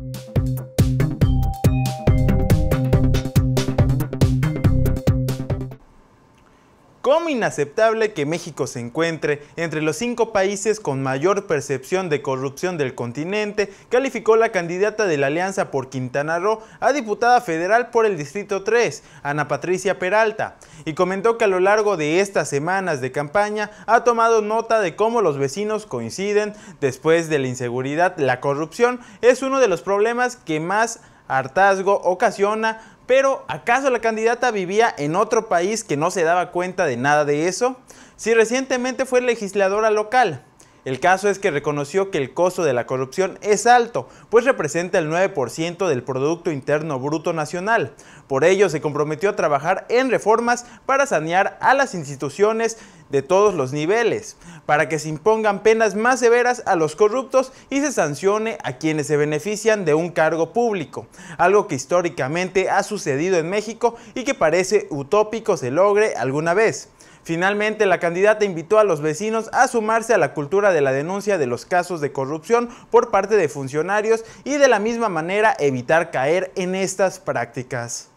Bye. Cómo inaceptable que México se encuentre entre los cinco países con mayor percepción de corrupción del continente, calificó la candidata de la Alianza por Quintana Roo a diputada federal por el Distrito 3, Ana Patricia Peralta, y comentó que a lo largo de estas semanas de campaña ha tomado nota de cómo los vecinos coinciden después de la inseguridad. La corrupción es uno de los problemas que más hartazgo ocasiona pero, ¿acaso la candidata vivía en otro país que no se daba cuenta de nada de eso? Si recientemente fue legisladora local, el caso es que reconoció que el costo de la corrupción es alto, pues representa el 9% del Producto Interno Bruto Nacional. Por ello, se comprometió a trabajar en reformas para sanear a las instituciones de todos los niveles, para que se impongan penas más severas a los corruptos y se sancione a quienes se benefician de un cargo público, algo que históricamente ha sucedido en México y que parece utópico se logre alguna vez. Finalmente, la candidata invitó a los vecinos a sumarse a la cultura de la denuncia de los casos de corrupción por parte de funcionarios y de la misma manera evitar caer en estas prácticas.